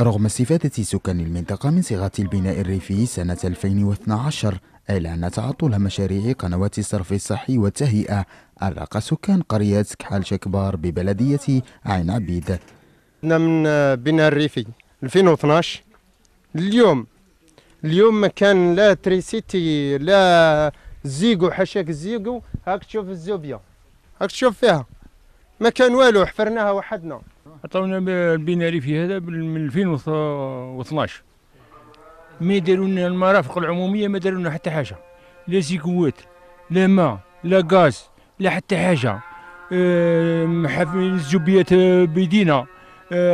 رغم استفادة سكان المنطقة من صيغة البناء الريفي سنة 2012 إلا أن تعطل مشاريع قنوات الصرف الصحي والتهيئة أرق سكان قرية كحال شكبار ببلدية عين عبيد نحن من بناء الريفي 2012 اليوم اليوم ما كان لا تريسيتي لا زيقو حشاك زيقو هاك تشوف الزوبيا هاك تشوف فيها ما كان والو حفرناها وحدنا عطاونا البيناري في هذا من 2012 ما داروا لنا المرافق العموميه ما داروا لنا حتى حاجه لا زيكوات لا ماء لا غاز لا حتى حاجه آه، الزبيات آه، بيدينا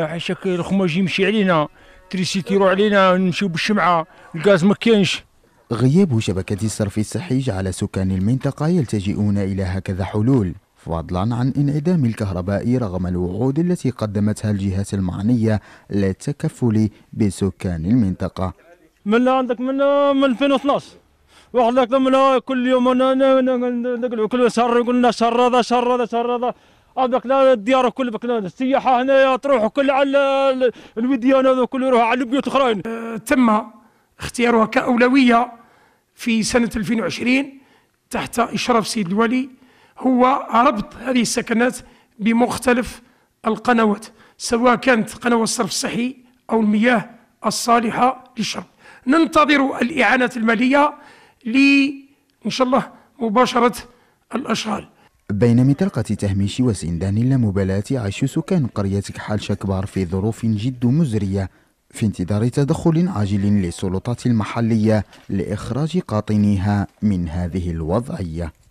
حشاك آه، الخماج يمشي علينا تريسيت يروح علينا نمشيو بالشمعه الغاز ما كانش غياب شبكة الصرف الصحي جعل سكان المنطقة يلتجئون إلى هكذا حلول فضلا عن انعدام الكهرباء رغم الوعود التي قدمتها الجهات المعنية للتكفل بسكان المنطقة من عندك من 2012 واحد لك من كل يوم كل شهر قلنا شهر هذا شهر هذا شهر هذا هذاك لا الديار كل بك السياحة هنا تروح كل على الوديان هذا كل يروح على البيوت الأخرين أه، تم اختيارها كأولوية في سنة 2020 تحت إشراف سيد الولي هو ربط هذه السكنات بمختلف القنوات سواء كانت قنوة الصرف الصحي أو المياه الصالحة للشرب ننتظر الإعانة المالية ل إن شاء الله مباشرة الأشغال بين منطقة تهميش وسندان اللامبالاة يعيش سكان قرية كحال شكبار في ظروف جد مزرية في انتظار تدخل عاجل للسلطات المحلية لإخراج قاطنيها من هذه الوضعية